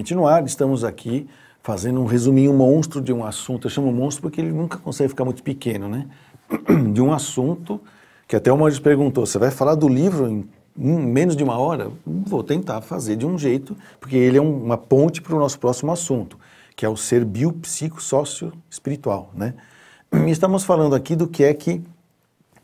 Continuar, no Ar. Estamos aqui fazendo um resuminho monstro de um assunto. Eu chamo monstro porque ele nunca consegue ficar muito pequeno, né? De um assunto que até o Maurício perguntou: você vai falar do livro em menos de uma hora? Vou tentar fazer de um jeito, porque ele é uma ponte para o nosso próximo assunto, que é o ser biopsicossócio-espiritual, né? E estamos falando aqui do que é que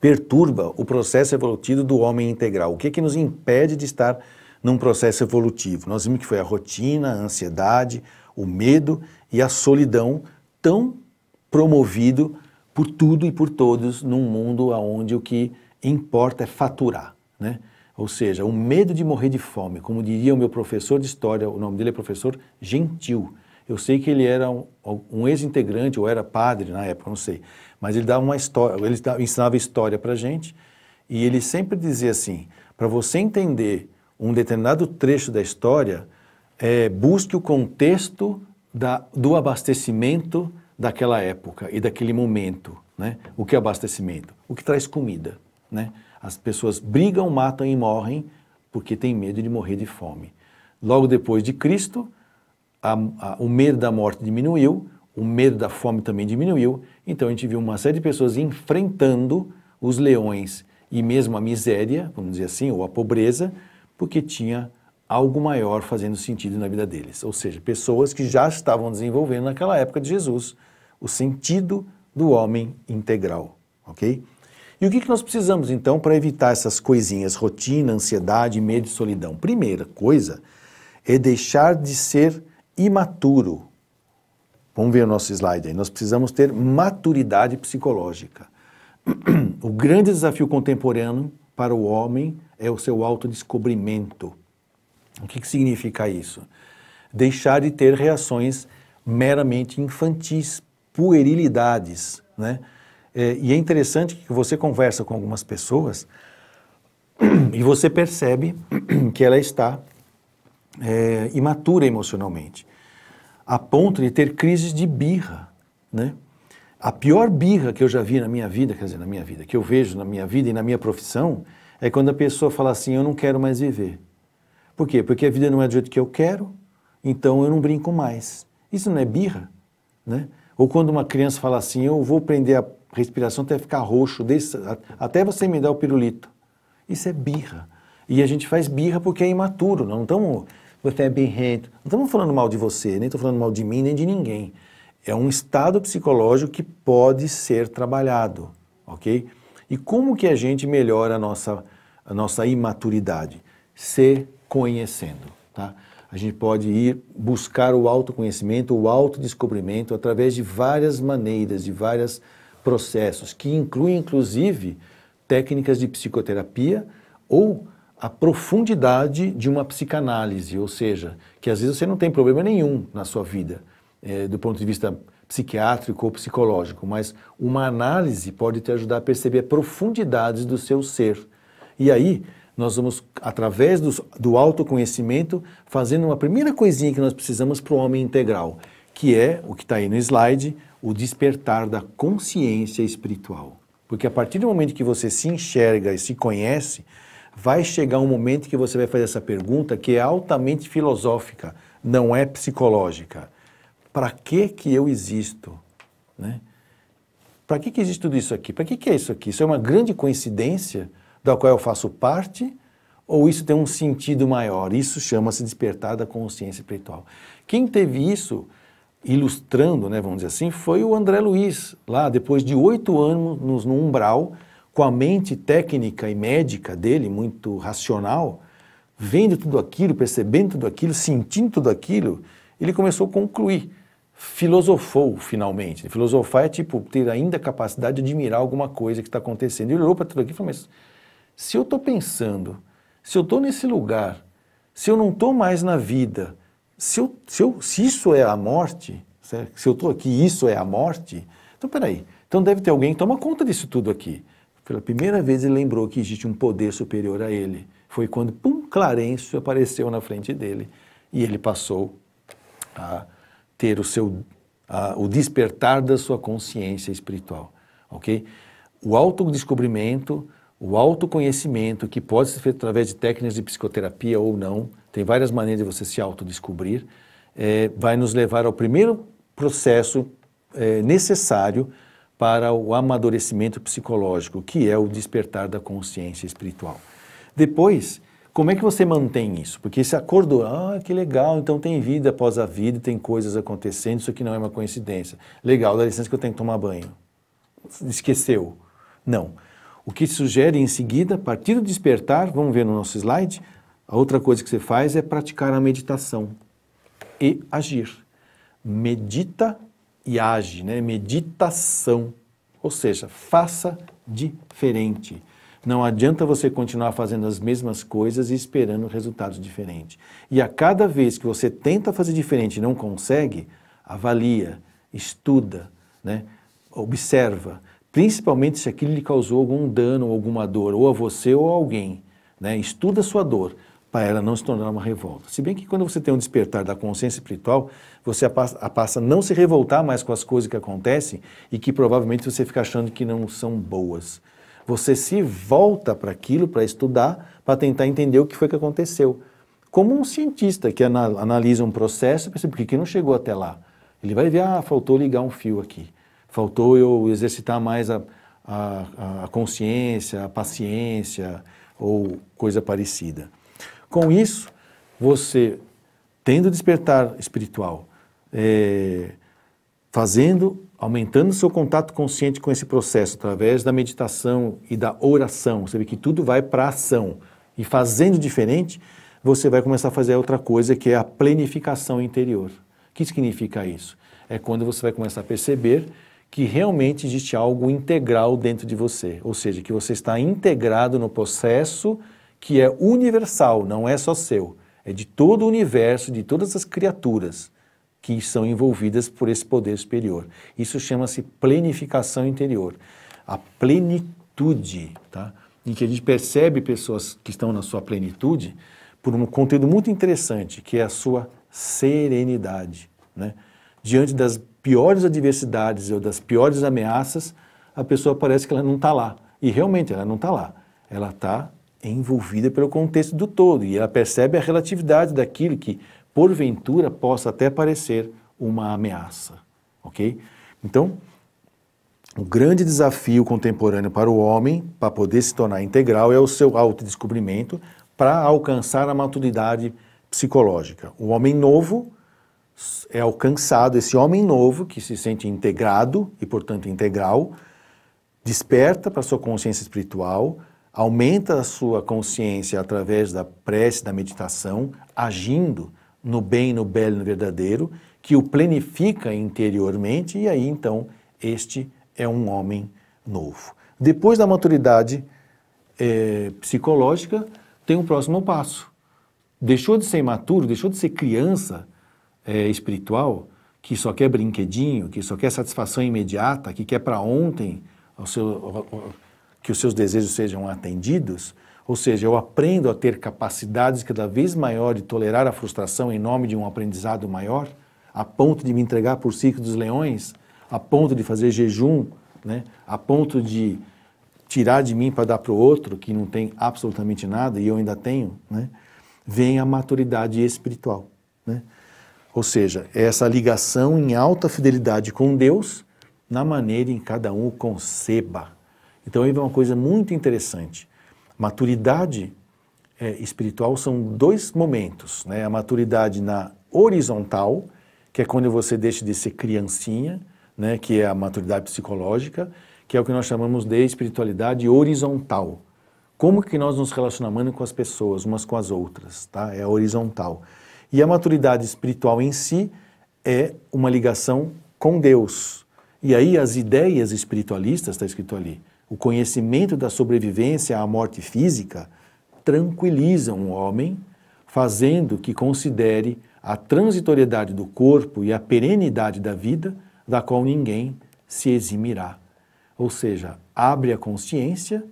perturba o processo evolutivo do homem integral. O que é que nos impede de estar num processo evolutivo. Nós vimos que foi a rotina, a ansiedade, o medo e a solidão tão promovido por tudo e por todos num mundo onde o que importa é faturar, né? Ou seja, o medo de morrer de fome, como diria o meu professor de história, o nome dele é professor Gentil. Eu sei que ele era um, um ex-integrante ou era padre na época, não sei, mas ele dava uma história, ele ensinava história para gente e ele sempre dizia assim: para você entender um determinado trecho da história, é, busque o contexto da, do abastecimento daquela época e daquele momento. Né? O que é abastecimento? O que traz comida. Né? As pessoas brigam, matam e morrem porque têm medo de morrer de fome. Logo depois de Cristo, a, a, o medo da morte diminuiu, o medo da fome também diminuiu. Então a gente viu uma série de pessoas enfrentando os leões e mesmo a miséria, vamos dizer assim, ou a pobreza, porque tinha algo maior fazendo sentido na vida deles. Ou seja, pessoas que já estavam desenvolvendo naquela época de Jesus o sentido do homem integral, ok? E o que, que nós precisamos então para evitar essas coisinhas, rotina, ansiedade, medo e solidão? Primeira coisa é deixar de ser imaturo. Vamos ver o nosso slide aí. Nós precisamos ter maturidade psicológica. O grande desafio contemporâneo para o homem é o seu autodescobrimento. O que, que significa isso? Deixar de ter reações meramente infantis, puerilidades, né? É, e é interessante que você conversa com algumas pessoas e você percebe que ela está é, imatura emocionalmente, a ponto de ter crises de birra, né? A pior birra que eu já vi na minha vida, quer dizer, na minha vida, que eu vejo na minha vida e na minha profissão, é quando a pessoa fala assim: eu não quero mais viver. Por quê? Porque a vida não é do jeito que eu quero, então eu não brinco mais. Isso não é birra, né? Ou quando uma criança fala assim: eu vou prender a respiração até ficar roxo, até você me dar o pirulito. Isso é birra. E a gente faz birra porque é imaturo, não estamos. Você é birrento. Não estamos falando mal de você, nem estou falando mal de mim, nem de ninguém é um estado psicológico que pode ser trabalhado, ok? E como que a gente melhora a nossa, a nossa imaturidade? Se conhecendo, tá? A gente pode ir buscar o autoconhecimento, o autodescobrimento através de várias maneiras, de vários processos, que incluem inclusive técnicas de psicoterapia ou a profundidade de uma psicanálise, ou seja, que às vezes você não tem problema nenhum na sua vida, é, do ponto de vista psiquiátrico ou psicológico, mas uma análise pode te ajudar a perceber profundidades do seu ser. E aí, nós vamos, através do, do autoconhecimento, fazendo uma primeira coisinha que nós precisamos para o homem integral, que é o que está aí no slide, o despertar da consciência espiritual. Porque a partir do momento que você se enxerga e se conhece, vai chegar um momento que você vai fazer essa pergunta que é altamente filosófica, não é psicológica para que que eu existo, né? Para que que existe tudo isso aqui? Para que que é isso aqui? Isso é uma grande coincidência da qual eu faço parte ou isso tem um sentido maior? Isso chama-se despertar da consciência espiritual. Quem teve isso ilustrando, né, vamos dizer assim, foi o André Luiz, lá depois de oito anos no umbral, com a mente técnica e médica dele, muito racional, vendo tudo aquilo, percebendo tudo aquilo, sentindo tudo aquilo, ele começou a concluir filosofou finalmente. Filosofar é tipo ter ainda a capacidade de admirar alguma coisa que está acontecendo. Ele olhou para tudo aqui e falou: Mas se eu estou pensando, se eu estou nesse lugar, se eu não estou mais na vida, se, eu, se, eu, se isso é a morte, certo? É, se eu estou aqui, isso é a morte. Então, peraí. Então deve ter alguém que toma conta disso tudo aqui. Pela primeira vez ele lembrou que existe um poder superior a ele. Foi quando, pum, Clarencio apareceu na frente dele e ele passou a ter o seu o despertar da sua consciência espiritual, ok? O autodescobrimento, o autoconhecimento, que pode ser feito através de técnicas de psicoterapia ou não, tem várias maneiras de você se autodescobrir, é, vai nos levar ao primeiro processo é, necessário para o amadurecimento psicológico, que é o despertar da consciência espiritual. Depois, como é que você mantém isso? Porque esse acordo, ah, que legal, então tem vida após a vida, tem coisas acontecendo, isso aqui não é uma coincidência. Legal, dá licença que eu tenho que tomar banho. Esqueceu. Não. O que sugere em seguida, a partir do despertar, vamos ver no nosso slide, a outra coisa que você faz é praticar a meditação e agir. Medita e age, né? Meditação. Ou seja, faça diferente. Não adianta você continuar fazendo as mesmas coisas e esperando resultados diferentes. E a cada vez que você tenta fazer diferente e não consegue, avalia, estuda, né? observa, principalmente se aquilo lhe causou algum dano ou alguma dor, ou a você ou a alguém. Né? Estuda a sua dor para ela não se tornar uma revolta. Se bem que quando você tem um despertar da consciência espiritual, você passa a não se revoltar mais com as coisas que acontecem e que provavelmente você fica achando que não são boas. Você se volta para aquilo, para estudar, para tentar entender o que foi que aconteceu. Como um cientista que analisa um processo e percebe por que não chegou até lá. Ele vai ver, ah, faltou ligar um fio aqui, faltou eu exercitar mais a, a, a consciência, a paciência ou coisa parecida. Com isso, você, tendo despertar espiritual, é, fazendo aumentando seu contato consciente com esse processo através da meditação e da oração, você vê que tudo vai para ação e fazendo diferente, você vai começar a fazer outra coisa que é a planificação interior. O que significa isso? É quando você vai começar a perceber que realmente existe algo integral dentro de você, ou seja, que você está integrado no processo que é universal, não é só seu, é de todo o universo, de todas as criaturas que são envolvidas por esse poder superior. Isso chama-se plenificação interior, a plenitude, tá? em que a gente percebe pessoas que estão na sua plenitude por um conteúdo muito interessante, que é a sua serenidade. Né? Diante das piores adversidades ou das piores ameaças, a pessoa parece que ela não está lá. E realmente ela não está lá. Ela está envolvida pelo contexto do todo e ela percebe a relatividade daquilo que porventura possa até parecer uma ameaça, ok? Então, o grande desafio contemporâneo para o homem, para poder se tornar integral, é o seu autodescobrimento para alcançar a maturidade psicológica. O homem novo é alcançado, esse homem novo que se sente integrado e, portanto, integral, desperta para sua consciência espiritual, aumenta a sua consciência através da prece, da meditação, agindo no bem, no belo, no verdadeiro, que o plenifica interiormente e aí então este é um homem novo. Depois da maturidade é, psicológica, tem o um próximo passo. Deixou de ser imaturo, deixou de ser criança é, espiritual, que só quer brinquedinho, que só quer satisfação imediata, que quer para ontem o seu, que os seus desejos sejam atendidos ou seja, eu aprendo a ter capacidades cada vez maior de tolerar a frustração em nome de um aprendizado maior, a ponto de me entregar por ciclo dos leões, a ponto de fazer jejum, né? a ponto de tirar de mim para dar para o outro que não tem absolutamente nada e eu ainda tenho, né? vem a maturidade espiritual. Né? Ou seja, é essa ligação em alta fidelidade com Deus na maneira em cada um conceba. Então aí vem uma coisa muito interessante. Maturidade é, espiritual são dois momentos, né? A maturidade na horizontal, que é quando você deixa de ser criancinha, né? Que é a maturidade psicológica, que é o que nós chamamos de espiritualidade horizontal. Como que nós nos relacionamos com as pessoas, umas com as outras, tá? É horizontal. E a maturidade espiritual em si é uma ligação com Deus. E aí as ideias espiritualistas, está escrito ali, o conhecimento da sobrevivência à morte física tranquiliza um homem, fazendo que considere a transitoriedade do corpo e a perenidade da vida, da qual ninguém se eximirá. Ou seja, abre a consciência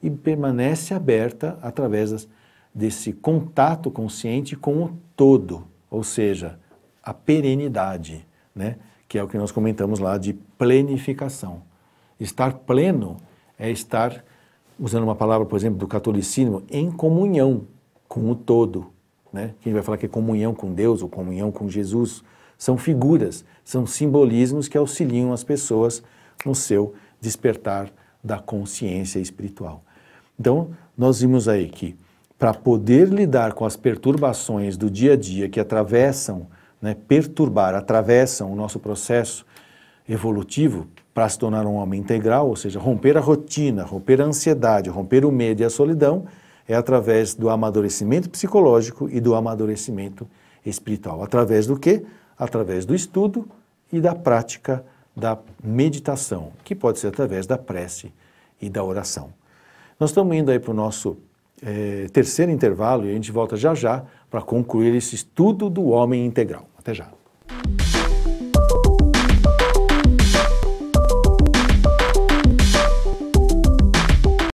e permanece aberta através desse contato consciente com o todo, ou seja, a perenidade, né? que é o que nós comentamos lá de plenificação. Estar pleno é estar, usando uma palavra, por exemplo, do catolicismo, em comunhão com o todo. Né? Quem vai falar que é comunhão com Deus ou comunhão com Jesus são figuras, são simbolismos que auxiliam as pessoas no seu despertar da consciência espiritual. Então, nós vimos aí que para poder lidar com as perturbações do dia a dia que atravessam, né, perturbar, atravessam o nosso processo evolutivo, para se tornar um homem integral, ou seja, romper a rotina, romper a ansiedade, romper o medo e a solidão, é através do amadurecimento psicológico e do amadurecimento espiritual. Através do que? Através do estudo e da prática da meditação, que pode ser através da prece e da oração. Nós estamos indo aí para o nosso é, terceiro intervalo e a gente volta já já para concluir esse estudo do homem integral. Até já.